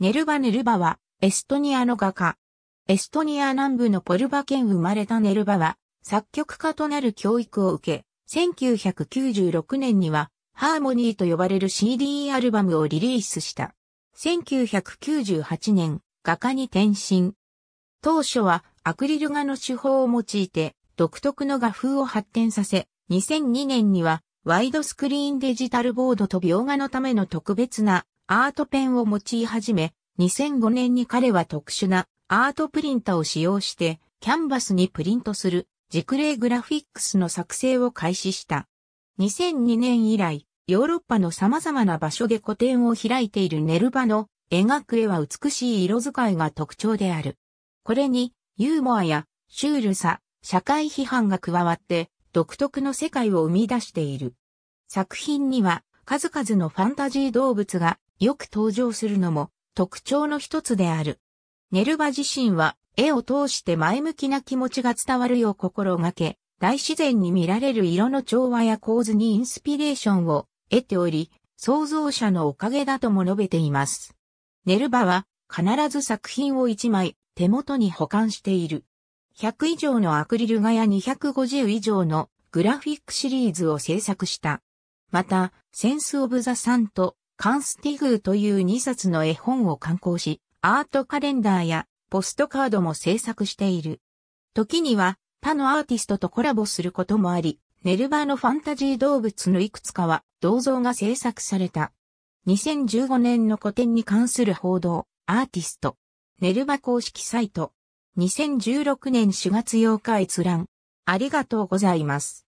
ネルバ・ネルバは、エストニアの画家。エストニア南部のポルバ県生まれたネルバは、作曲家となる教育を受け、1996年には、ハーモニーと呼ばれる CD アルバムをリリースした。1998年、画家に転身。当初は、アクリル画の手法を用いて、独特の画風を発展させ、2002年には、ワイドスクリーンデジタルボードと描画のための特別なアートペンを用い始め、2005年に彼は特殊なアートプリンタを使用して、キャンバスにプリントする軸例グラフィックスの作成を開始した。2002年以来、ヨーロッパの様々な場所で個展を開いているネルバの描く絵は美しい色使いが特徴である。これにユーモアやシュールさ、社会批判が加わって独特の世界を生み出している。作品には数々のファンタジー動物がよく登場するのも特徴の一つである。ネルバ自身は絵を通して前向きな気持ちが伝わるよう心がけ、大自然に見られる色の調和や構図にインスピレーションを得ており、創造者のおかげだとも述べています。ネルバは必ず作品を1枚手元に保管している。100以上のアクリル画や250以上のグラフィックシリーズを制作した。また、センス・オブ・ザ・サンとカンスティグーという2冊の絵本を刊行し、アートカレンダーやポストカードも制作している。時には他のアーティストとコラボすることもあり、ネルバのファンタジー動物のいくつかは銅像が制作された。2015年の古典に関する報道、アーティスト。ネルバ公式サイト。2016年4月8日閲覧。ありがとうございます。